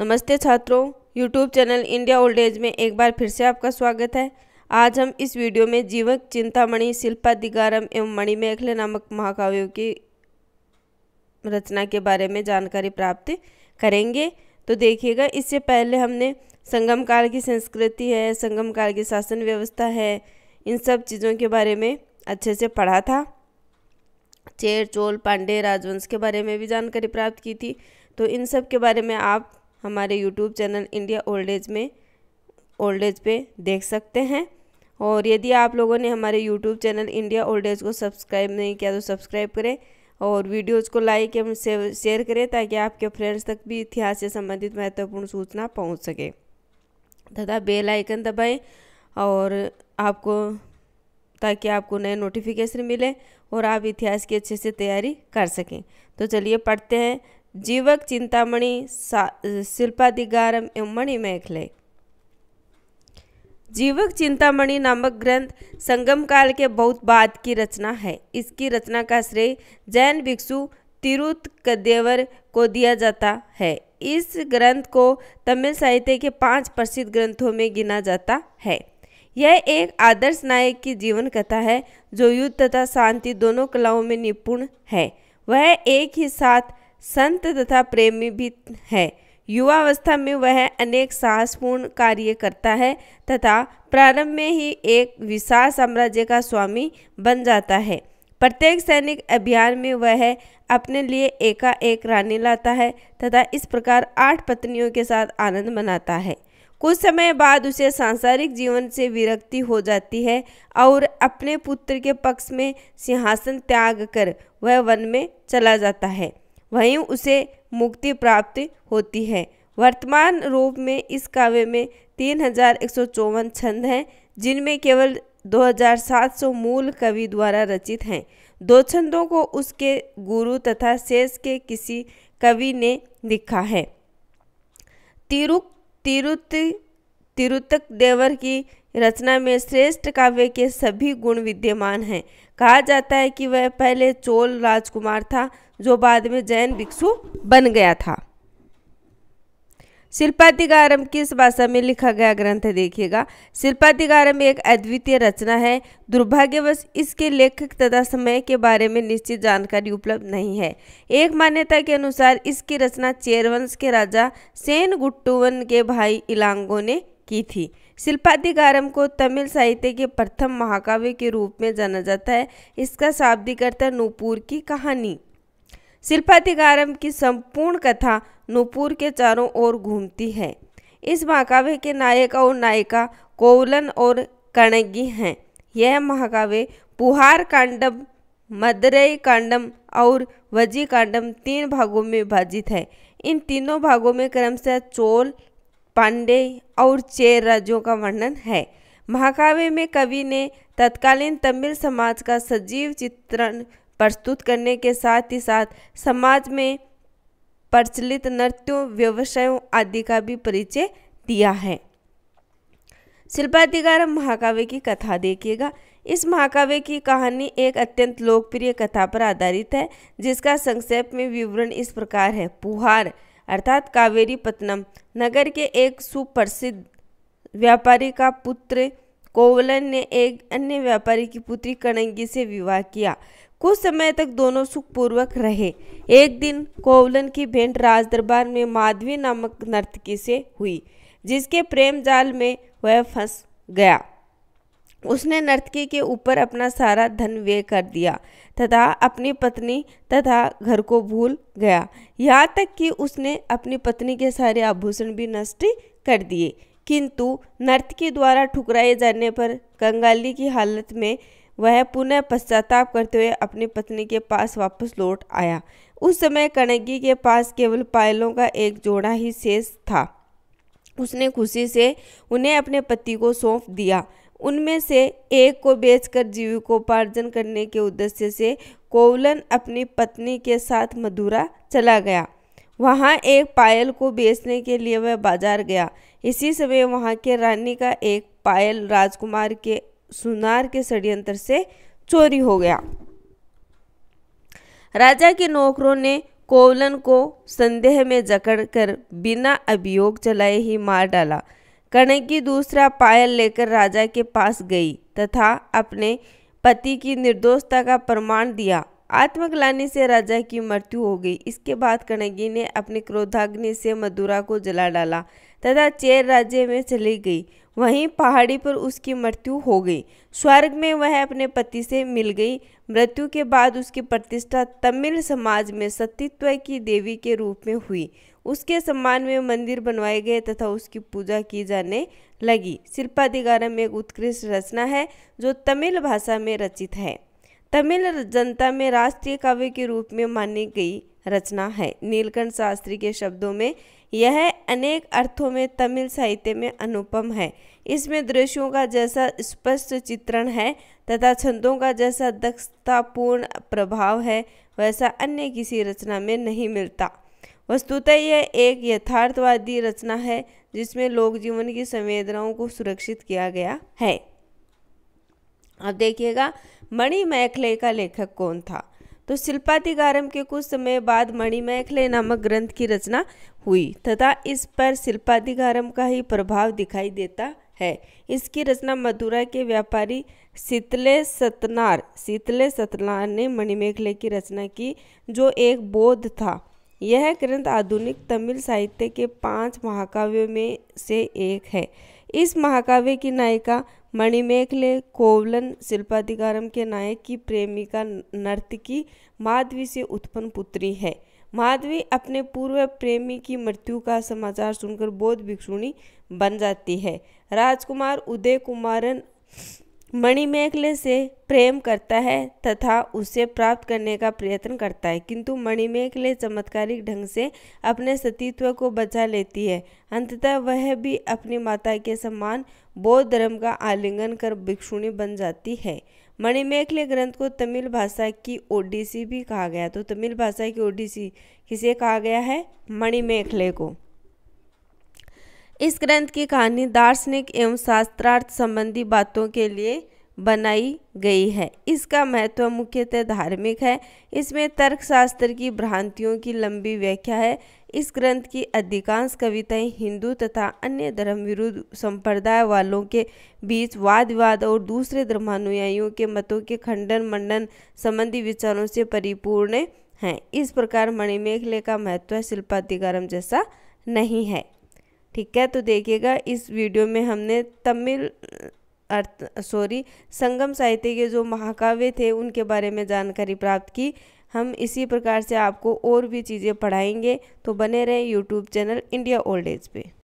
नमस्ते छात्रों YouTube channel India old age में एक बार फिर से आपका स्वागत है आज हम इस वीडियो में जीवक चिंतामणि शिल्पा दिगारम एवं मणिमेखले नामक महाकाव्यों की रचना के बारे में जानकारी प्राप्त करेंगे तो देखिएगा इससे पहले हमने संगम काल की संस्कृति है संगम काल की शासन व्यवस्था है इन सब चीज़ों के बारे में अच्छे से पढ़ा था चेर चोल पांडे राजवंश के बारे में भी जानकारी प्राप्त की थी तो इन सब के बारे में आप हमारे YouTube channel India old age में ओल्ड एज पे देख सकते हैं और यदि आप लोगों ने हमारे YouTube channel India old age को सब्सक्राइब नहीं किया तो सब्सक्राइब करें और वीडियोज़ को लाइक एवं शेयर करें ताकि आपके फ्रेंड्स तक भी इतिहास से संबंधित महत्वपूर्ण सूचना पहुंच सके तथा बेल आइकन दबाएं और आपको ताकि आपको नए नोटिफिकेशन मिले और आप इतिहास की अच्छे से तैयारी कर सकें तो चलिए पढ़ते हैं जीवक चिंतामणि शिल्पाधिगारम एवं मणिमेखले जीवक चिंतामणि नामक ग्रंथ संगम काल के बहुत बाद की रचना है इसकी रचना का श्रेय जैन भिक्षु तिरुत कदेवर को दिया जाता है इस ग्रंथ को तमिल साहित्य के पांच प्रसिद्ध ग्रंथों में गिना जाता है यह एक आदर्श नायक की जीवन कथा है जो युद्ध तथा शांति दोनों कलाओं में निपुण है वह एक ही साथ संत तथा प्रेमी भी है युवावस्था में वह अनेक साहसपूर्ण कार्य करता है तथा प्रारंभ में ही एक विशाल साम्राज्य का स्वामी बन जाता है प्रत्येक सैनिक अभियान में वह अपने लिए एकाएक रानी लाता है तथा इस प्रकार आठ पत्नियों के साथ आनंद मनाता है कुछ समय बाद उसे सांसारिक जीवन से विरक्ति हो जाती है और अपने पुत्र के पक्ष में सिंहासन त्याग कर वह वन में चला जाता है वहीं उसे मुक्ति प्राप्त होती है वर्तमान रूप में इस काव्य में तीन हजार एक सौ चौवन छंद हैं जिनमें केवल सौ मूल कवि द्वारा रचित हैं दो छंदों को उसके गुरु तथा शेष के किसी कवि ने लिखा है तिरुक तिरुत तिरुतक देवर की रचना में श्रेष्ठ काव्य के सभी गुण विद्यमान हैं कहा जाता है कि वह पहले चोल राजकुमार था जो बाद में जैन भिक्षु बन गया था शिल्पाधिकारम किस भाषा में लिखा गया ग्रंथ देखिएगा शिल्पाधिकारम एक अद्वितीय रचना है दुर्भाग्यवश इसके लेखक तथा समय के बारे में निश्चित जानकारी उपलब्ध नहीं है एक मान्यता के अनुसार इसकी रचना चेरवंश के राजा सेन गुट्टुवन के भाई इलांगो ने की थी शिल्पाधिकारम को तमिल साहित्य के प्रथम महाकाव्य के रूप में जाना जाता है इसका शाब्दिक अर्थ नूपुर की कहानी शिल्पाधिकारम की संपूर्ण कथा नूपुर के चारों ओर घूमती है इस महाकाव्य के नायक और नायिका कोवलन और कणगी हैं यह महाकाव्य पुहार कांडम मदरई कांडम और वजी कांडम तीन भागों में विभाजित है इन तीनों भागों में क्रमशः चोल पांडे और चेर राज्यों का वर्णन है महाकाव्य में कवि ने तत्कालीन तमिल समाज का सजीव चित्रण प्रस्तुत करने के साथ ही साथ समाज में प्रचलित नृत्यों व्यवसायों आदि का भी परिचय दिया है शिल्पाधिकारम महाकाव्य की कथा देखिएगा इस महाकाव्य की कहानी एक अत्यंत लोकप्रिय कथा पर आधारित है जिसका संक्षेप में विवरण इस प्रकार है पुहार अर्थात कावेरी पत्नम नगर के एक सुप्रसिद्ध व्यापारी का पुत्र कोवलन ने एक अन्य व्यापारी की पुत्री कणंगी से विवाह किया कुछ समय तक दोनों सुखपूर्वक रहे एक दिन कोवलन की भेंट राजदरबार में माधवी नामक नर्तकी से हुई जिसके प्रेम जाल में वह फंस गया उसने नर्तकी के ऊपर अपना सारा धन व्यय कर दिया तथा अपनी पत्नी तथा घर को भूल गया यहाँ तक कि उसने अपनी पत्नी के सारे आभूषण भी नष्ट कर दिए किंतु नर्तकी द्वारा ठुकराए जाने पर कंगाली की हालत में वह पुनः पश्चाताप करते हुए अपनी पत्नी के पास वापस लौट आया उस समय कणगी के पास केवल पायलों का एक जोड़ा ही शेष था उसने खुशी से उन्हें अपने पति को सौंप दिया उनमें से एक को बेचकर जीविकोपार्जन करने के उद्देश्य से कोवलन अपनी पत्नी के साथ मधुरा चला गया वहाँ एक पायल को बेचने के लिए वह बाजार गया इसी समय वहाँ के रानी का एक पायल राजकुमार के सुनार के षड्यंत्र से चोरी हो गया राजा के नौकरों ने कोवलन को संदेह में जकड़कर बिना अभियोग चलाए ही मार डाला कणकी दूसरा पायल लेकर राजा के पास गई तथा अपने पति की निर्दोषता का प्रमाण दिया आत्मग्लानी से राजा की मृत्यु हो गई इसके बाद कणगी ने अपने क्रोधाग्नि से मदुरा को जला डाला तथा चेर राज्य में चली गई वहीं पहाड़ी पर उसकी मृत्यु हो गई स्वर्ग में वह अपने पति से मिल गई मृत्यु के बाद उसकी प्रतिष्ठा तमिल समाज में सतीत्व की देवी के रूप में हुई उसके सम्मान में मंदिर बनवाए गए तथा उसकी पूजा की जाने लगी शिल्पाधिकारम एक उत्कृष्ट रचना है जो तमिल भाषा में रचित है तमिल जनता में राष्ट्रीय काव्य के रूप में मानी गई रचना है नीलकंठ शास्त्री के शब्दों में यह अनेक अर्थों में तमिल साहित्य में अनुपम है इसमें दृश्यों का जैसा स्पष्ट चित्रण है तथा छंदों का जैसा दक्षतापूर्ण प्रभाव है वैसा अन्य किसी रचना में नहीं मिलता वस्तुतः यह एक यथार्थवादी रचना है जिसमें लोक जीवन की संवेदनाओं को सुरक्षित किया गया है अब देखिएगा मणि मैखले का लेखक कौन था तो शिल्पाधिकारम के कुछ समय बाद मणिमेखले नामक ग्रंथ की रचना हुई तथा इस पर शिल्पाधिकारम का ही प्रभाव दिखाई देता है इसकी रचना मथुरा के व्यापारी शीतले सतनार शीतले सतनार ने मणिमेखले की रचना की जो एक बोध था यह ग्रंथ आधुनिक तमिल साहित्य के पांच महाकाव्यों में से एक है इस महाकाव्य की नायिका मणिमेखले कोवलन शिल्पाधिकारम के नायक की प्रेमिका नर्तकी माधवी से उत्पन्न पुत्री है माधवी अपने पूर्व प्रेमी की मृत्यु का समाचार सुनकर बौद्ध भिक्षुणी बन जाती है राजकुमार उदय कुमारन मणिमेखले से प्रेम करता है तथा उसे प्राप्त करने का प्रयत्न करता है किंतु मणिमेखले चमत्कारिक ढंग से अपने सतीत्व को बचा लेती है अंततः वह भी अपनी माता के समान बौद्ध धर्म का आलिंगन कर भिक्षुणी बन जाती है मणिमेखले ग्रंथ को तमिल भाषा की ओडिसी भी कहा गया तो तमिल भाषा की ओडिसी किसे कहा गया है मणिमेखले को इस ग्रंथ की कहानी दार्शनिक एवं शास्त्रार्थ संबंधी बातों के लिए बनाई गई है इसका महत्व मुख्यतः धार्मिक है इसमें तर्कशास्त्र की भ्रांतियों की लंबी व्याख्या है इस ग्रंथ की अधिकांश कविताएं हिंदू तथा अन्य धर्म विरुद्ध संप्रदाय वालों के बीच वाद विवाद और दूसरे धर्मानुयायियों के मतों के खंडन मंडन संबंधी विचारों से परिपूर्ण हैं इस प्रकार मणिमेखले का महत्व शिल्पाधिकारम जैसा नहीं है ठीक है तो देखिएगा इस वीडियो में हमने तमिल अर्थ सॉरी संगम साहित्य के जो महाकाव्य थे उनके बारे में जानकारी प्राप्त की हम इसी प्रकार से आपको और भी चीज़ें पढ़ाएंगे तो बने रहें YouTube channel India old age पे